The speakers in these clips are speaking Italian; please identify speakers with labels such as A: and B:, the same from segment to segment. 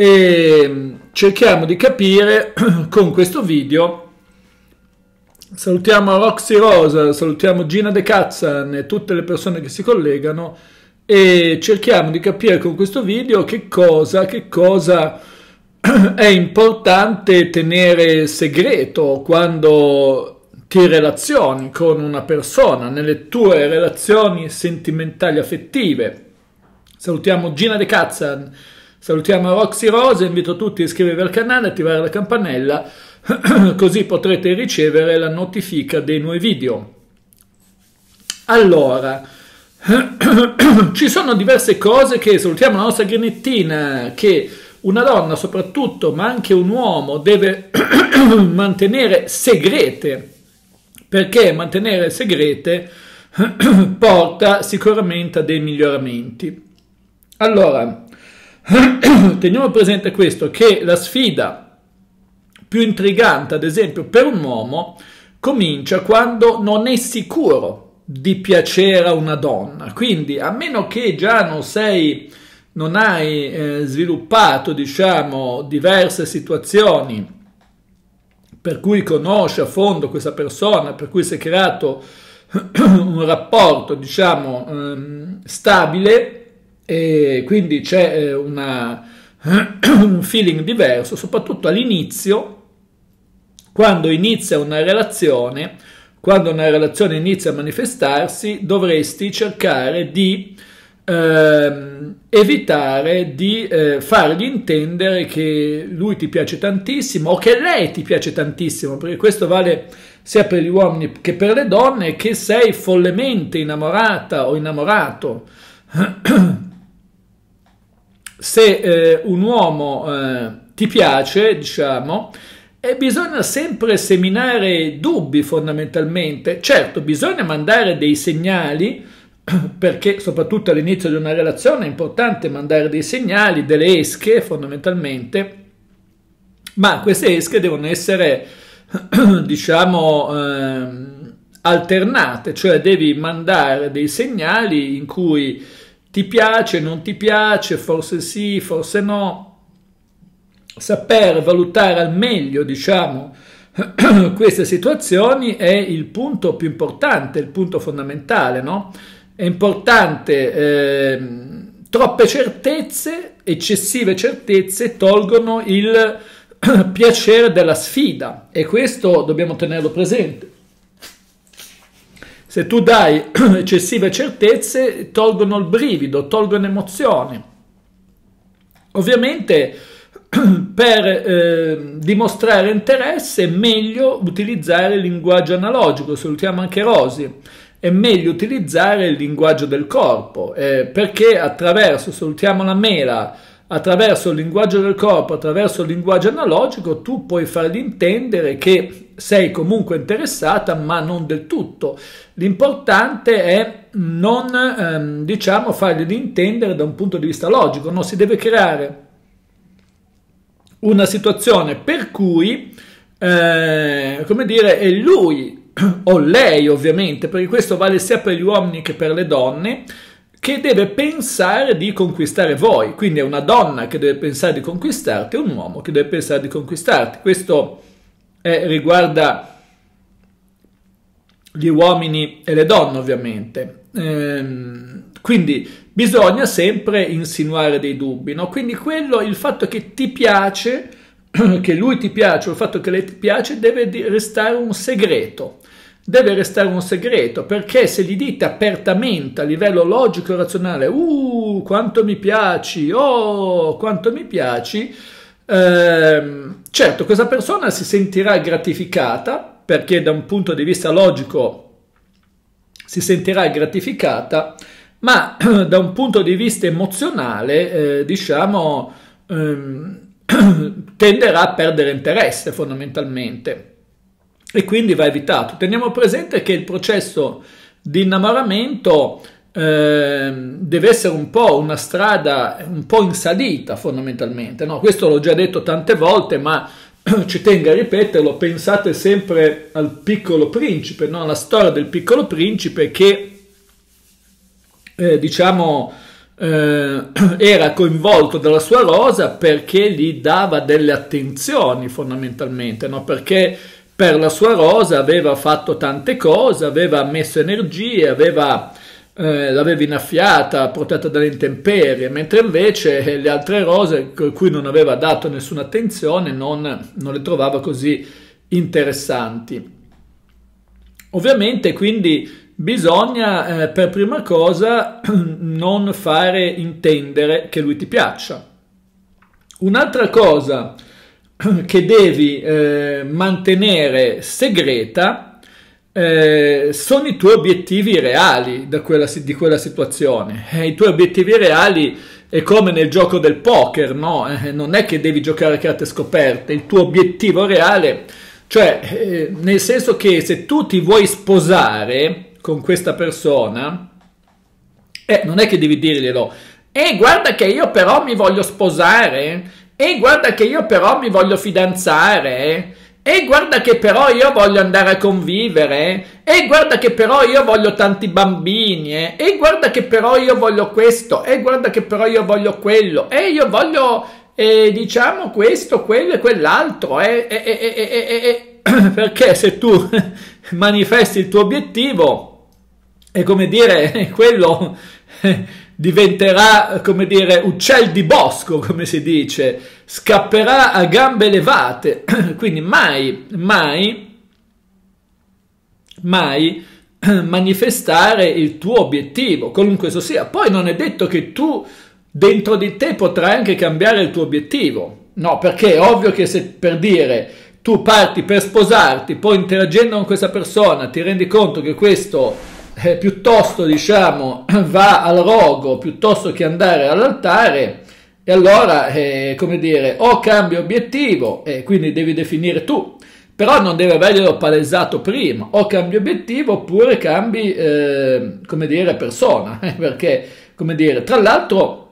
A: e mm, cerchiamo di capire con questo video salutiamo Roxy Rosa, salutiamo Gina De Cazzan e tutte le persone che si collegano e cerchiamo di capire con questo video che cosa, che cosa è importante tenere segreto quando ti relazioni con una persona, nelle tue relazioni sentimentali affettive. Salutiamo Gina De Cazzan, Salutiamo Roxy Rose, invito tutti a iscrivervi al canale, e attivare la campanella, così potrete ricevere la notifica dei nuovi video. Allora, ci sono diverse cose che, salutiamo la nostra grinettina, che una donna soprattutto, ma anche un uomo, deve mantenere segrete, perché mantenere segrete porta sicuramente a dei miglioramenti. Allora, Teniamo presente questo, che la sfida più intrigante, ad esempio, per un uomo comincia quando non è sicuro di piacere a una donna. Quindi, a meno che già non sei non hai eh, sviluppato, diciamo, diverse situazioni per cui conosci a fondo questa persona, per cui si è creato un rapporto, diciamo, ehm, stabile, e quindi c'è eh, una, un feeling diverso, soprattutto all'inizio, quando inizia una relazione, quando una relazione inizia a manifestarsi, dovresti cercare di ehm, evitare di eh, fargli intendere che lui ti piace tantissimo o che lei ti piace tantissimo, perché questo vale sia per gli uomini che per le donne, che sei follemente innamorata o innamorato se eh, un uomo eh, ti piace, diciamo, e bisogna sempre seminare dubbi fondamentalmente. Certo, bisogna mandare dei segnali, perché soprattutto all'inizio di una relazione è importante mandare dei segnali, delle esche fondamentalmente, ma queste esche devono essere, diciamo, eh, alternate, cioè devi mandare dei segnali in cui ti piace, non ti piace, forse sì, forse no. Saper valutare al meglio, diciamo, queste situazioni è il punto più importante, il punto fondamentale, no? È importante, eh, troppe certezze, eccessive certezze tolgono il piacere della sfida e questo dobbiamo tenerlo presente. Se tu dai eccessive certezze, tolgono il brivido, tolgono emozioni. Ovviamente per eh, dimostrare interesse è meglio utilizzare il linguaggio analogico, salutiamo anche Rosi, è meglio utilizzare il linguaggio del corpo, eh, perché attraverso salutiamo la mela, attraverso il linguaggio del corpo, attraverso il linguaggio analogico, tu puoi fargli intendere che sei comunque interessata, ma non del tutto. L'importante è non, ehm, diciamo, fargli intendere da un punto di vista logico, non si deve creare una situazione per cui, eh, come dire, è lui o lei ovviamente, perché questo vale sia per gli uomini che per le donne, che deve pensare di conquistare voi. Quindi è una donna che deve pensare di conquistarti e un uomo che deve pensare di conquistarti. Questo eh, riguarda gli uomini e le donne ovviamente. Ehm, quindi bisogna sempre insinuare dei dubbi. No? Quindi quello, il fatto che ti piace, che lui ti piace o il fatto che lei ti piace deve restare un segreto deve restare un segreto, perché se gli dite apertamente a livello logico e razionale, uh, quanto mi piaci, oh, quanto mi piaci, ehm, certo, questa persona si sentirà gratificata, perché da un punto di vista logico si sentirà gratificata, ma da un punto di vista emozionale, eh, diciamo, ehm, tenderà a perdere interesse fondamentalmente e quindi va evitato. Teniamo presente che il processo di innamoramento eh, deve essere un po' una strada un po' in salita fondamentalmente. No? Questo l'ho già detto tante volte, ma ci tengo a ripeterlo, pensate sempre al piccolo principe, no? alla storia del piccolo principe che eh, diciamo eh, era coinvolto dalla sua rosa perché gli dava delle attenzioni fondamentalmente, no? perché per la sua rosa, aveva fatto tante cose, aveva messo energie, aveva, eh, l'aveva innaffiata, protetta dalle intemperie, mentre invece eh, le altre rose, per cui non aveva dato nessuna attenzione, non, non le trovava così interessanti. Ovviamente quindi bisogna eh, per prima cosa non fare intendere che lui ti piaccia. Un'altra cosa che devi eh, mantenere segreta eh, sono i tuoi obiettivi reali quella, di quella situazione. Eh, I tuoi obiettivi reali è come nel gioco del poker, no? Eh, non è che devi giocare a carte scoperte, il tuo obiettivo reale, cioè eh, nel senso che se tu ti vuoi sposare con questa persona, eh, non è che devi dirglielo, e guarda che io però mi voglio sposare e guarda che io però mi voglio fidanzare. E guarda che però io voglio andare a convivere. E guarda che però io voglio tanti bambini. Eh? E guarda che però io voglio questo. E guarda che però io voglio quello. E io voglio, eh, diciamo, questo, quello e quell'altro. Eh? Perché se tu manifesti il tuo obiettivo, è come dire, quello diventerà, come dire, uccel di bosco, come si dice, scapperà a gambe levate, quindi mai, mai, mai manifestare il tuo obiettivo, qualunque esso sia. Poi non è detto che tu dentro di te potrai anche cambiare il tuo obiettivo. No, perché è ovvio che se per dire tu parti per sposarti, poi interagendo con questa persona ti rendi conto che questo eh, piuttosto diciamo, va al rogo piuttosto che andare all'altare, e allora, eh, come dire, o cambio obiettivo, e eh, quindi devi definire tu, però non deve averglielo palesato prima, o cambi obiettivo oppure cambi, eh, come dire, persona, perché, come dire, tra l'altro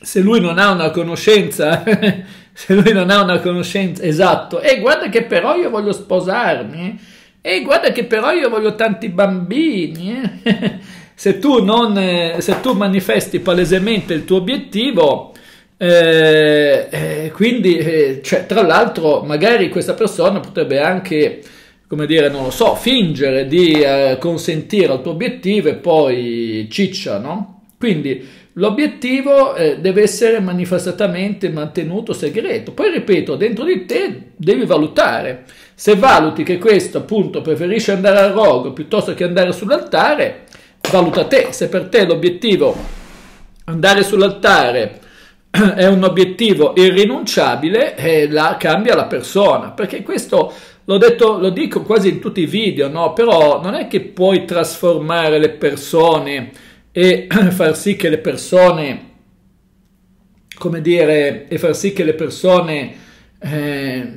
A: se lui non ha una conoscenza, se lui non ha una conoscenza, esatto, e guarda che però io voglio sposarmi, e eh, guarda che però io voglio tanti bambini. Eh? se, tu non, eh, se tu manifesti palesemente il tuo obiettivo, eh, eh, quindi, eh, cioè, tra l'altro, magari questa persona potrebbe anche, come dire, non lo so, fingere di consentire al tuo obiettivo e poi ciccia, no? Quindi L'obiettivo eh, deve essere manifestamente mantenuto segreto. Poi ripeto, dentro di te devi valutare. Se valuti che questo appunto preferisce andare al rogo piuttosto che andare sull'altare, valuta te. Se per te l'obiettivo andare sull'altare è un obiettivo irrinunciabile, eh, la, cambia la persona. Perché questo l'ho detto, lo dico quasi in tutti i video, no? Però non è che puoi trasformare le persone e far sì che le persone, come dire, e far sì che le persone eh,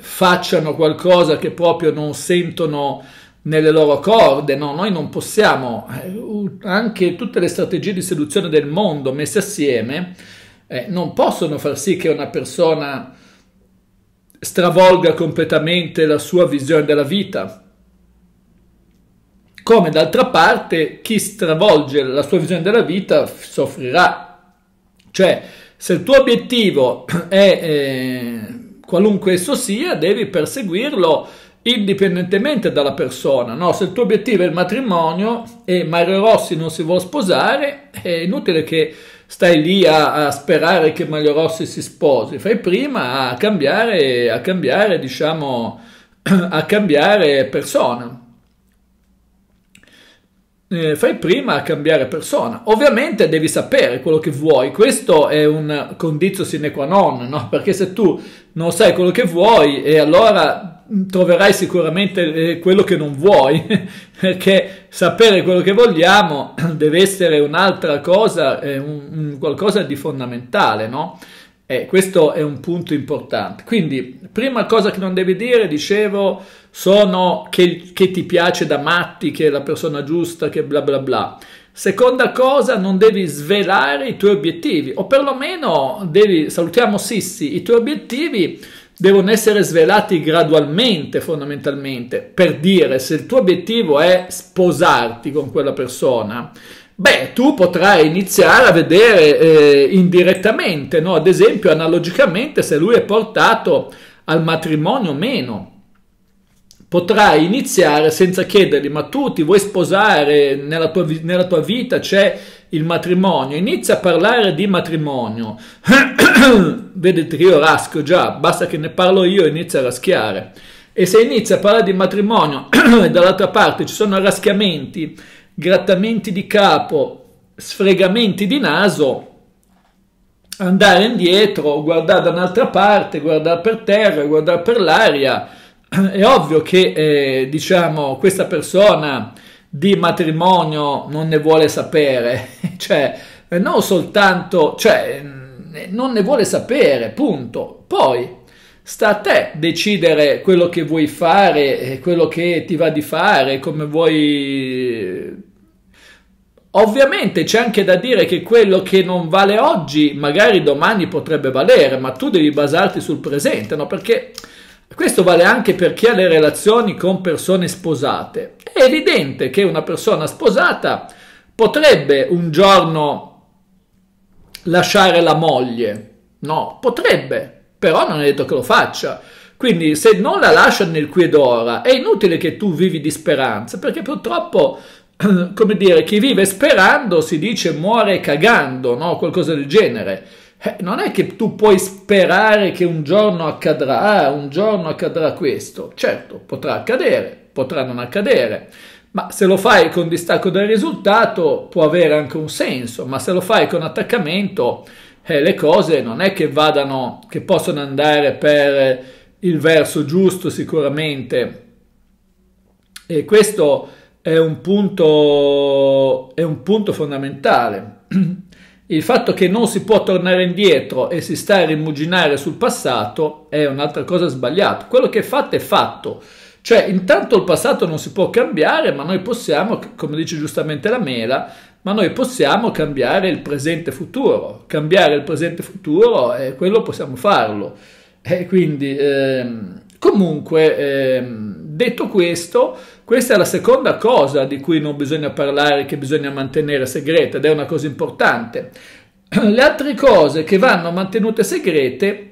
A: facciano qualcosa che proprio non sentono nelle loro corde, no? Noi non possiamo, eh, anche tutte le strategie di seduzione del mondo messe assieme, eh, non possono far sì che una persona stravolga completamente la sua visione della vita, come d'altra parte chi stravolge la sua visione della vita soffrirà. Cioè, se il tuo obiettivo è eh, qualunque esso sia, devi perseguirlo indipendentemente dalla persona. No? Se il tuo obiettivo è il matrimonio e Mario Rossi non si vuole sposare, è inutile che stai lì a, a sperare che Mario Rossi si sposi. Fai prima a cambiare, a cambiare, diciamo, a cambiare persona eh, fai prima a cambiare persona. Ovviamente devi sapere quello che vuoi, questo è un condizio sine qua non, no? perché se tu non sai quello che vuoi e allora mm, troverai sicuramente eh, quello che non vuoi, perché sapere quello che vogliamo deve essere un'altra cosa, eh, un, un qualcosa di fondamentale, no? Eh, questo è un punto importante. Quindi, prima cosa che non devi dire, dicevo, sono che, che, ti piace da matti, che è la persona giusta, che bla bla bla. Seconda cosa, non devi svelare i tuoi obiettivi, o perlomeno devi, salutiamo Sissi, i tuoi obiettivi devono essere svelati gradualmente, fondamentalmente, per dire se il tuo obiettivo è sposarti con quella persona, Beh, tu potrai iniziare a vedere eh, indirettamente, no? ad esempio analogicamente, se lui è portato al matrimonio o meno. Potrai iniziare senza chiedergli, ma tu ti vuoi sposare nella tua, nella tua vita, c'è il matrimonio, inizia a parlare di matrimonio. Vedete che io raschio già, basta che ne parlo io inizia a raschiare. E se inizia a parlare di matrimonio e dall'altra parte ci sono raschiamenti, grattamenti di capo, sfregamenti di naso, andare indietro, guardare da un'altra parte, guardare per terra, guardare per l'aria. È ovvio che eh, diciamo questa persona di matrimonio non ne vuole sapere, cioè non soltanto, cioè mm, non ne vuole sapere, punto. Poi Sta a te decidere quello che vuoi fare, quello che ti va di fare, come vuoi Ovviamente c'è anche da dire che quello che non vale oggi, magari domani potrebbe valere, ma tu devi basarti sul presente, no? Perché questo vale anche per chi ha le relazioni con persone sposate. È evidente che una persona sposata potrebbe un giorno lasciare la moglie, no? Potrebbe, però non è detto che lo faccia. Quindi se non la lascia nel qui ed ora è inutile che tu vivi di speranza, perché purtroppo, come dire, chi vive sperando si dice muore cagando, no? qualcosa del genere. Eh, non è che tu puoi sperare che un giorno accadrà, ah, un giorno accadrà questo. Certo, potrà accadere, potrà non accadere, ma se lo fai con distacco dal risultato può avere anche un senso, ma se lo fai con attaccamento eh, le cose non è che vadano, che possono andare per il verso giusto sicuramente. E questo è un punto, è un punto fondamentale. Il fatto che non si può tornare indietro e si sta a rimuginare sul passato è un'altra cosa sbagliata. Quello che è fatto è fatto. Cioè, intanto il passato non si può cambiare, ma noi possiamo, come dice giustamente la Mela, ma noi possiamo cambiare il presente futuro. Cambiare il presente futuro, e eh, quello possiamo farlo. E quindi, ehm, comunque, ehm, detto questo, questa è la seconda cosa di cui non bisogna parlare, che bisogna mantenere segreta, ed è una cosa importante. Le altre cose che vanno mantenute segrete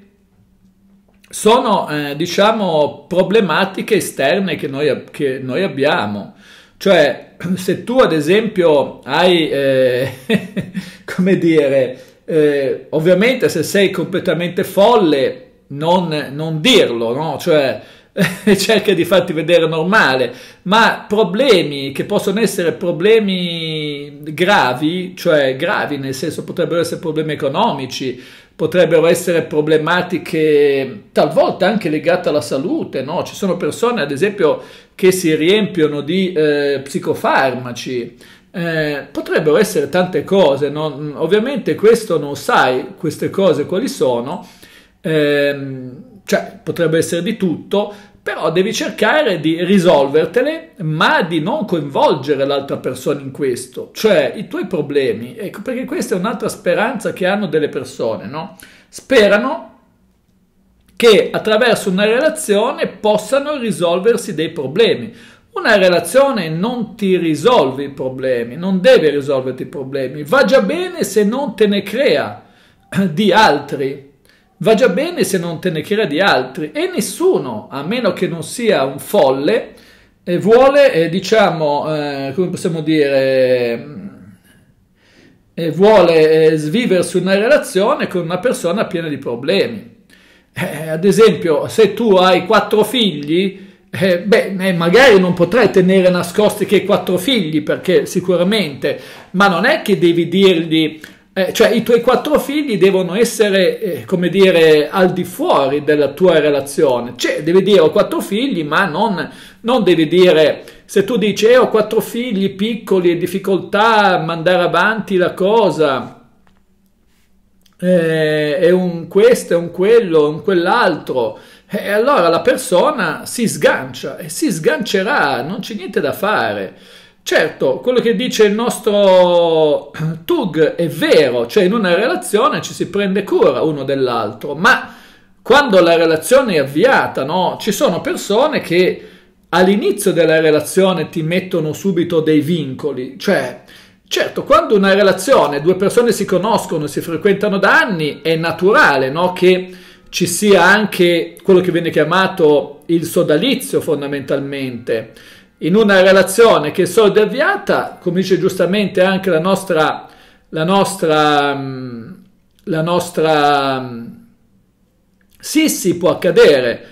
A: sono, eh, diciamo, problematiche esterne che noi, che noi abbiamo. Cioè, se tu ad esempio hai, eh, come dire, eh, ovviamente se sei completamente folle, non, non dirlo, no? Cioè, cerca di farti vedere normale, ma problemi che possono essere problemi gravi, cioè gravi nel senso potrebbero essere problemi economici, potrebbero essere problematiche talvolta anche legate alla salute, no? Ci sono persone, ad esempio, che si riempiono di eh, psicofarmaci, eh, potrebbero essere tante cose, no? Mm, ovviamente questo non sai queste cose quali sono, eh, cioè potrebbe essere di tutto, però devi cercare di risolvertele, ma di non coinvolgere l'altra persona in questo, cioè i tuoi problemi, ecco perché questa è un'altra speranza che hanno delle persone, no? Sperano che attraverso una relazione possano risolversi dei problemi. Una relazione non ti risolve i problemi, non deve risolverti i problemi, va già bene se non te ne crea di altri va già bene se non te ne credi altri e nessuno, a meno che non sia un folle, eh, vuole, eh, diciamo, eh, come possiamo dire, mm, eh, vuole sviversi una relazione con una persona piena di problemi. ad esempio, se tu hai quattro figli, eh, beh, magari non potrai tenere nascosti che quattro figli, perché sicuramente, ma non è che devi dirgli eh, cioè i tuoi quattro figli devono essere, eh, come dire, al di fuori della tua relazione. Cioè, devi dire ho quattro figli, ma non, non devi dire, se tu dici eh, ho quattro figli piccoli e difficoltà a mandare avanti la cosa, eh, è un questo, è un quello, è un quell'altro. E allora la persona si sgancia e si sgancerà, non c'è niente da fare. Certo, quello che dice il nostro Tug è vero, cioè in una relazione ci si prende cura uno dell'altro, ma quando la relazione è avviata, no, ci sono persone che all'inizio della relazione ti mettono subito dei vincoli, cioè certo, quando una relazione, due persone si conoscono, si frequentano da anni, è naturale no, che ci sia anche quello che viene chiamato il sodalizio fondamentalmente in una relazione che è sorda avviata, come dice giustamente anche la nostra, la nostra, mm, la nostra mm, sì, Sissi può accadere,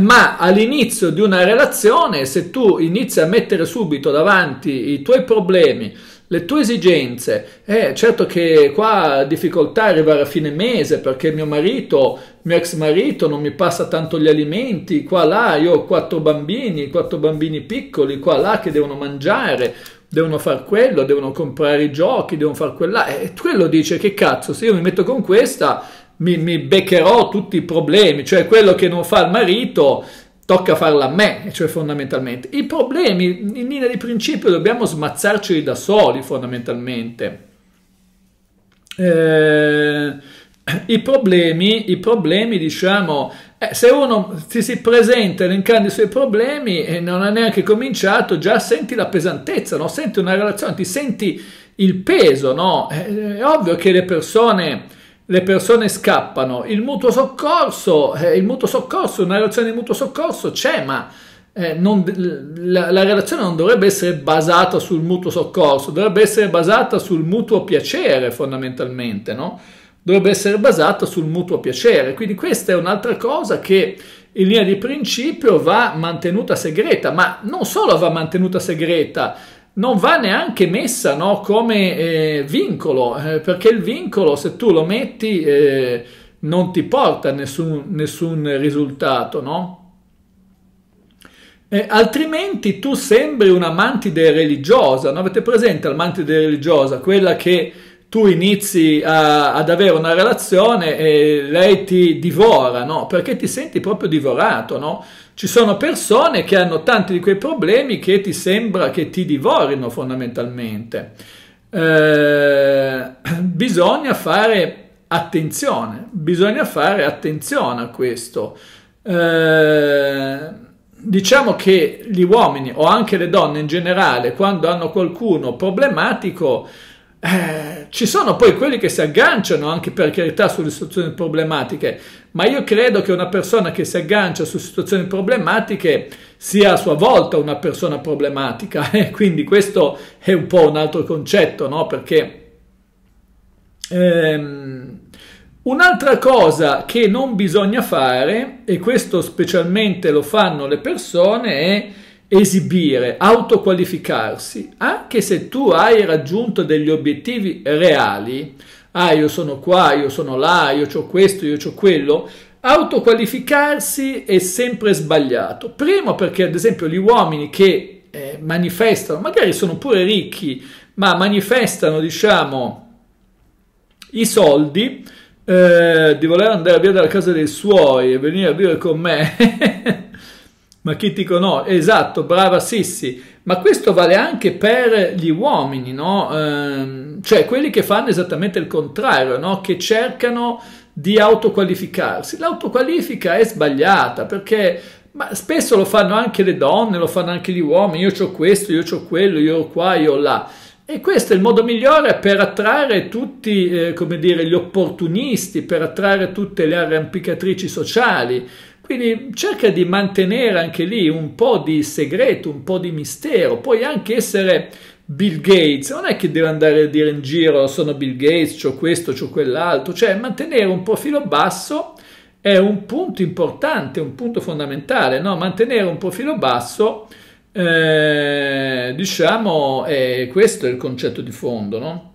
A: ma all'inizio di una relazione, se tu inizi a mettere subito davanti i tuoi problemi, le tue esigenze. Eh, certo che qua difficoltà arrivare a fine mese perché mio marito, mio ex marito non mi passa tanto gli alimenti, qua là io ho quattro bambini, quattro bambini piccoli, qua là che devono mangiare, devono fare quello, devono comprare i giochi, devono fare quella. Eh, e quello dice che cazzo, se io mi metto con questa mi, mi beccherò tutti i problemi, cioè quello che non fa il marito tocca farla a me, cioè fondamentalmente. I problemi in linea di principio dobbiamo smazzarceli da soli fondamentalmente. Eh, i, problemi, I problemi, diciamo, eh, se uno ti si presenta elencando i suoi problemi e non ha neanche cominciato, già senti la pesantezza, no? senti una relazione, ti senti il peso. No? Eh, è ovvio che le persone le persone scappano, il mutuo soccorso, eh, il mutuo soccorso, una relazione di mutuo soccorso c'è, ma eh, non, la, la, relazione non dovrebbe essere basata sul mutuo soccorso, dovrebbe essere basata sul mutuo piacere fondamentalmente, no? Dovrebbe essere basata sul mutuo piacere. Quindi questa è un'altra cosa che in linea di principio va mantenuta segreta, ma non solo va mantenuta segreta, non va neanche messa no, come eh, vincolo, eh, perché il vincolo se tu lo metti eh, non ti porta nessun, nessun risultato, no? Eh, altrimenti tu sembri una mantide religiosa, no? avete presente la mantide religiosa, quella che tu inizi a, ad avere una relazione e lei ti divora, no? Perché ti senti proprio divorato, no? Ci sono persone che hanno tanti di quei problemi che ti sembra che ti divorino fondamentalmente. Eh, bisogna fare attenzione, bisogna fare attenzione a questo. Eh, diciamo che gli uomini o anche le donne in generale, quando hanno qualcuno problematico, eh, ci sono poi quelli che si agganciano anche per carità sulle situazioni problematiche, ma io credo che una persona che si aggancia su situazioni problematiche sia a sua volta una persona problematica e eh? quindi questo è un po' un altro concetto, no? Perché ehm, un'altra cosa che non bisogna fare, e questo specialmente lo fanno le persone, è esibire, autoqualificarsi, anche se tu hai raggiunto degli obiettivi reali, ah io sono qua, io sono là, io ho questo, io ho quello, autoqualificarsi è sempre sbagliato. Primo perché ad esempio gli uomini che eh, manifestano, magari sono pure ricchi, ma manifestano diciamo i soldi eh, di voler andare via dalla casa dei suoi e venire a vivere con me ma chi ti conosce? Esatto, brava Sissi, ma questo vale anche per gli uomini, no? Ehm, cioè quelli che fanno esattamente il contrario, no? Che cercano di autoqualificarsi. L'autoqualifica è sbagliata perché ma spesso lo fanno anche le donne, lo fanno anche gli uomini, io ho questo, io ho quello, io ho qua, io ho là. E questo è il modo migliore per attrarre tutti, eh, come dire, gli opportunisti, per attrarre tutte le arrampicatrici sociali. Quindi cerca di mantenere anche lì un po' di segreto, un po' di mistero, puoi anche essere Bill Gates, non è che deve andare a dire in giro sono Bill Gates, ho questo, ho quell'altro, cioè mantenere un profilo basso è un punto importante, un punto fondamentale, no? mantenere un profilo basso, eh, diciamo, è questo è il concetto di fondo. No?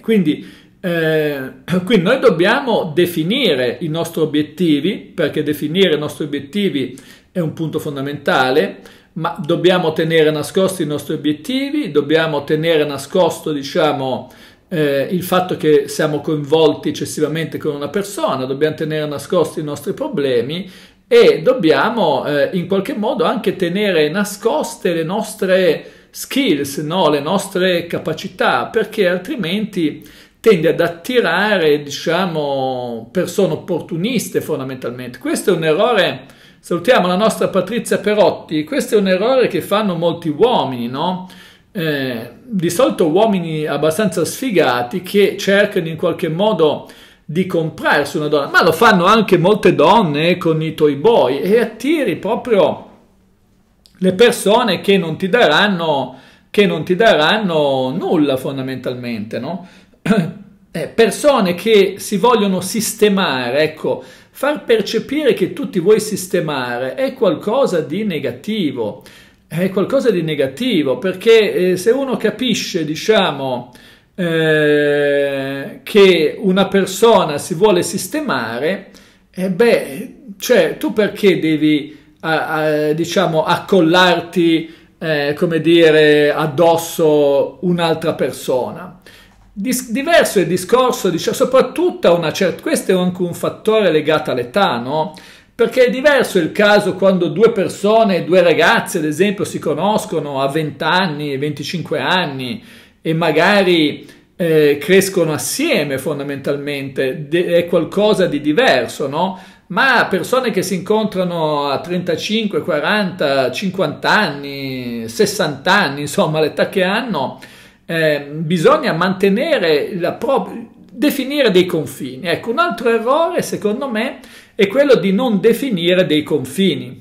A: quindi eh, quindi noi dobbiamo definire i nostri obiettivi, perché definire i nostri obiettivi è un punto fondamentale, ma dobbiamo tenere nascosti i nostri obiettivi, dobbiamo tenere nascosto, diciamo, eh, il fatto che siamo coinvolti eccessivamente con una persona, dobbiamo tenere nascosti i nostri problemi e dobbiamo eh, in qualche modo anche tenere nascoste le nostre skills, no? le nostre capacità, perché altrimenti tende ad attirare, diciamo, persone opportuniste fondamentalmente. Questo è un errore, salutiamo la nostra Patrizia Perotti, questo è un errore che fanno molti uomini, no? Eh, di solito uomini abbastanza sfigati che cercano in qualche modo di comprarsi una donna, ma lo fanno anche molte donne con i tuoi boy e attiri proprio le persone che non ti daranno, non ti daranno nulla fondamentalmente, no? Eh, persone che si vogliono sistemare, ecco, far percepire che tu ti vuoi sistemare è qualcosa di negativo, è qualcosa di negativo perché eh, se uno capisce, diciamo, eh, che una persona si vuole sistemare, eh beh, cioè tu perché devi, a, a, diciamo, accollarti, eh, come dire, addosso un'altra persona? diverso il discorso, diciamo, soprattutto una certa... Questo è anche un fattore legato all'età, no? Perché è diverso il caso quando due persone, due ragazze ad esempio, si conoscono a 20 anni, 25 anni e magari eh, crescono assieme fondamentalmente, De è qualcosa di diverso, no? Ma persone che si incontrano a 35, 40, 50 anni, 60 anni, insomma l'età che hanno, eh, bisogna mantenere la propria definire dei confini. Ecco, un altro errore, secondo me, è quello di non definire dei confini.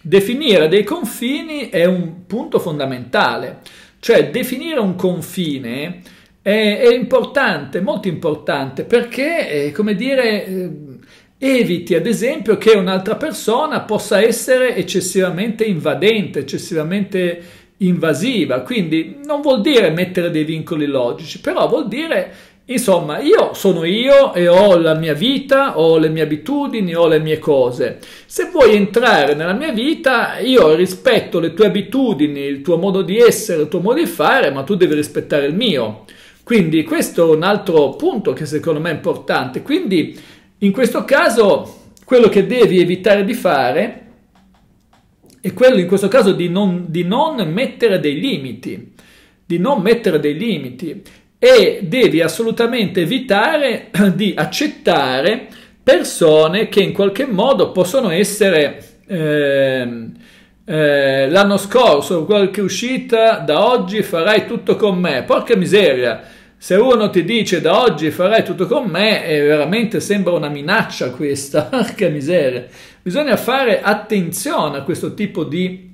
A: Definire dei confini è un punto fondamentale, cioè definire un confine è, è importante, molto importante, perché, eh, come dire, eh, eviti ad esempio che un'altra persona possa essere eccessivamente invadente, eccessivamente invasiva, quindi non vuol dire mettere dei vincoli logici, però vuol dire Insomma, io sono io e ho la mia vita, ho le mie abitudini, ho le mie cose. Se vuoi entrare nella mia vita, io rispetto le tue abitudini, il tuo modo di essere, il tuo modo di fare, ma tu devi rispettare il mio. Quindi questo è un altro punto che secondo me è importante. Quindi in questo caso quello che devi evitare di fare è quello in questo caso di non, di non mettere dei limiti, di non mettere dei limiti e devi assolutamente evitare di accettare persone che in qualche modo possono essere... Eh, eh, l'anno scorso, qualche uscita, da oggi farai tutto con me. Porca miseria, se uno ti dice da oggi farai tutto con me, è veramente sembra una minaccia questa, porca miseria. Bisogna fare attenzione a questo tipo di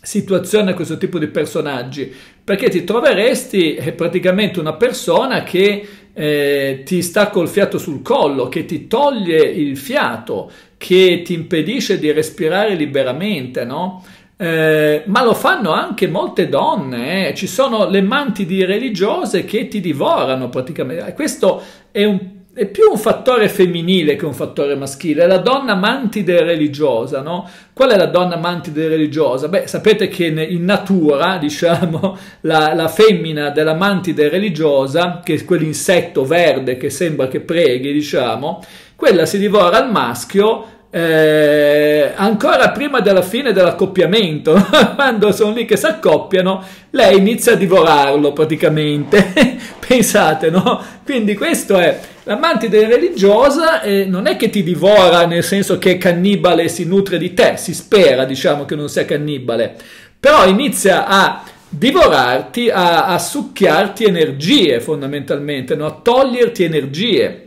A: situazione, a questo tipo di personaggi, perché ti troveresti eh, praticamente una persona che eh, ti sta col fiato sul collo, che ti toglie il fiato, che ti impedisce di respirare liberamente, no? Eh, ma lo fanno anche molte donne, eh. ci sono le mantidi religiose che ti divorano praticamente. Questo è un è più un fattore femminile che un fattore maschile, è la donna mantide religiosa, no? Qual è la donna mantide religiosa? Beh, sapete che in natura, diciamo, la, la femmina della mantide religiosa, che è quell'insetto verde che sembra che preghi, diciamo, quella si divora al maschio eh, ancora prima della fine dell'accoppiamento, quando sono lì che si accoppiano, lei inizia a divorarlo praticamente. Pensate, no? Quindi questo è la mantide religiosa eh, non è che ti divora nel senso che è cannibale e si nutre di te, si spera diciamo che non sia cannibale, però inizia a divorarti, a, a succhiarti energie fondamentalmente, no? a toglierti energie.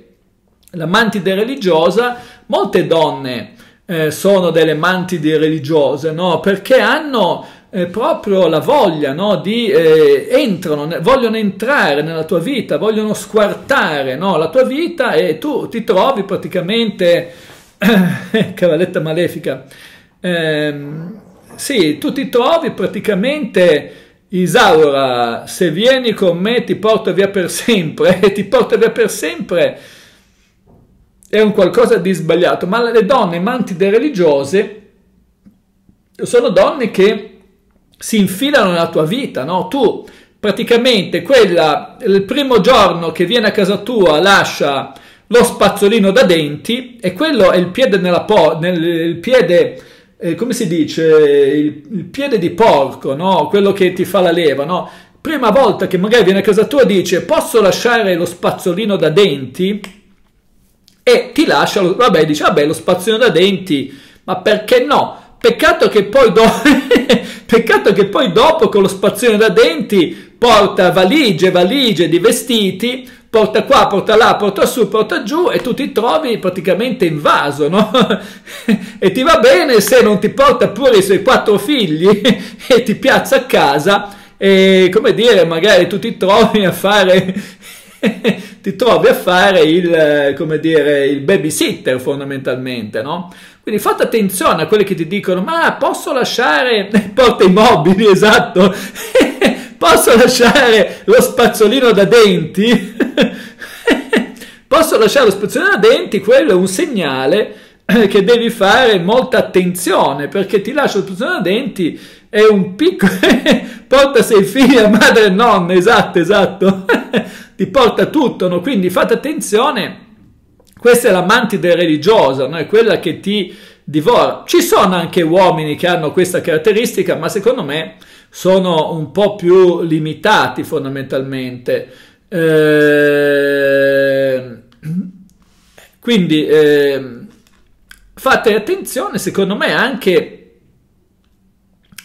A: La mantide religiosa, molte donne eh, sono delle mantide religiose, no? perché hanno eh, proprio la voglia no, di eh, entrano, vogliono entrare nella tua vita, vogliono squartare no, la tua vita e tu ti trovi praticamente, cavaletta malefica, ehm, sì, tu ti trovi praticamente Isaura, se vieni con me ti porto via per sempre, e ti porto via per sempre è un qualcosa di sbagliato, ma le donne mantide religiose sono donne che si infilano nella tua vita, no? Tu praticamente quella, il primo giorno che viene a casa tua lascia lo spazzolino da denti e quello è il piede nella po- nel, il piede, eh, come si dice, il, il, piede di porco, no? Quello che ti fa la leva, no? Prima volta che magari viene a casa tua dice posso lasciare lo spazzolino da denti e ti lascia, lo, vabbè, dice vabbè lo spazzolino da denti, ma perché no? Peccato che poi dopo... Peccato che poi dopo con lo spazzone da denti porta valigie, valigie di vestiti, porta qua, porta là, porta su, porta giù e tu ti trovi praticamente invaso, no? e ti va bene se non ti porta pure i suoi quattro figli e ti piazza a casa e come dire, magari tu ti trovi a fare ti trovi a fare il, come dire, il babysitter fondamentalmente, no? Quindi fate attenzione a quelli che ti dicono, ma posso lasciare porta i mobili, esatto, posso lasciare lo spazzolino da denti, posso lasciare lo spazzolino da denti, quello è un segnale eh, che devi fare molta attenzione perché ti lascio lo spazzolino da denti è un piccolo porta sei figli a madre e nonna esatto esatto ti porta tutto no? quindi fate attenzione questa è la mantide religiosa, no? è quella che ti divora. Ci sono anche uomini che hanno questa caratteristica, ma secondo me sono un po' più limitati fondamentalmente. Eh, quindi eh, fate attenzione, secondo me, anche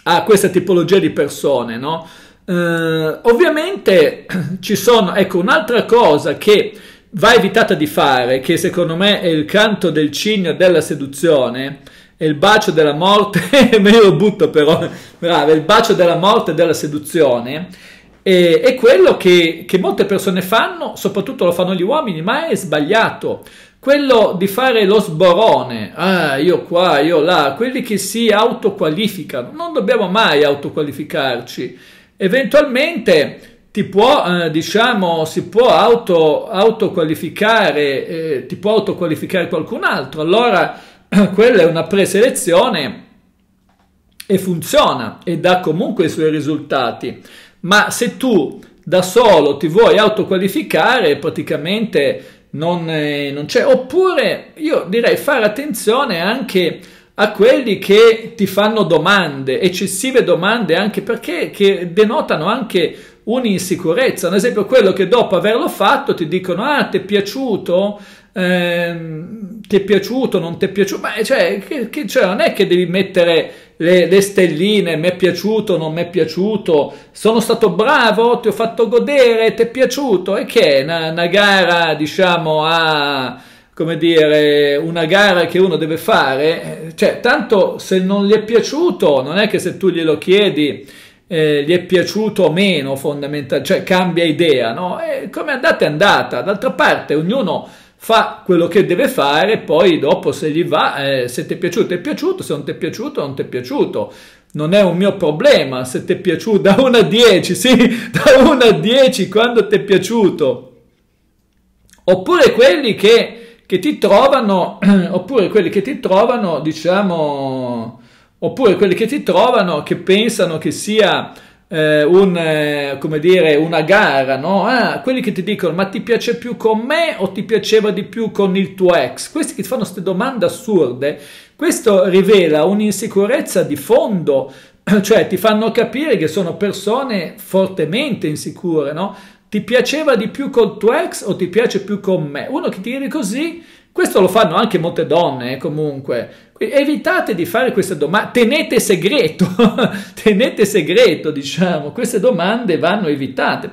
A: a questa tipologia di persone, no? eh, ovviamente ci sono, ecco, un'altra cosa che va evitata di fare, che secondo me è il canto del cigno della seduzione, è il bacio della morte, me lo butto però, bravo, il bacio della morte della seduzione, e, è quello che, che molte persone fanno, soprattutto lo fanno gli uomini, ma è sbagliato quello di fare lo sborone, ah io qua, io là, quelli che si autoqualificano, non dobbiamo mai autoqualificarci, eventualmente ti può, eh, diciamo, si può auto, autoqualificare, eh, ti può autoqualificare qualcun altro. Allora quella è una preselezione e funziona e dà comunque i suoi risultati. Ma se tu da solo ti vuoi autoqualificare, praticamente non, eh, non c'è. Oppure io direi fare attenzione anche a quelli che ti fanno domande, eccessive domande anche perché che denotano anche un'insicurezza, un esempio quello che dopo averlo fatto ti dicono ah ti è piaciuto, ehm, ti è piaciuto, non ti è piaciuto, ma cioè, che, che, cioè non è che devi mettere le, le stelline, mi è piaciuto, non mi è piaciuto, sono stato bravo, ti ho fatto godere, ti è piaciuto, e che è una, una gara diciamo a come dire, una gara che uno deve fare, cioè tanto se non gli è piaciuto, non è che se tu glielo chiedi eh, gli è piaciuto o meno fondamentalmente, cioè cambia idea, no? E come è andata è andata, d'altra parte ognuno fa quello che deve fare, poi dopo se gli va, eh, se ti è piaciuto è piaciuto, se non ti è piaciuto non ti è piaciuto. Non è un mio problema se ti è piaciuto da 1 a 10, sì, da 1 a 10 quando ti è piaciuto. Oppure quelli che, che ti trovano, oppure quelli che ti trovano, diciamo, oppure quelli che ti trovano che pensano che sia eh, un, eh, come dire, una gara, no? Ah, quelli che ti dicono ma ti piace più con me o ti piaceva di più con il tuo ex? Questi che ti fanno queste domande assurde, questo rivela un'insicurezza di fondo, cioè ti fanno capire che sono persone fortemente insicure, no? Ti piaceva di più col tuo ex o ti piace più con me? Uno che ti viene così, questo lo fanno anche molte donne eh, comunque, evitate di fare queste domande, tenete segreto, tenete segreto, diciamo, queste domande vanno evitate.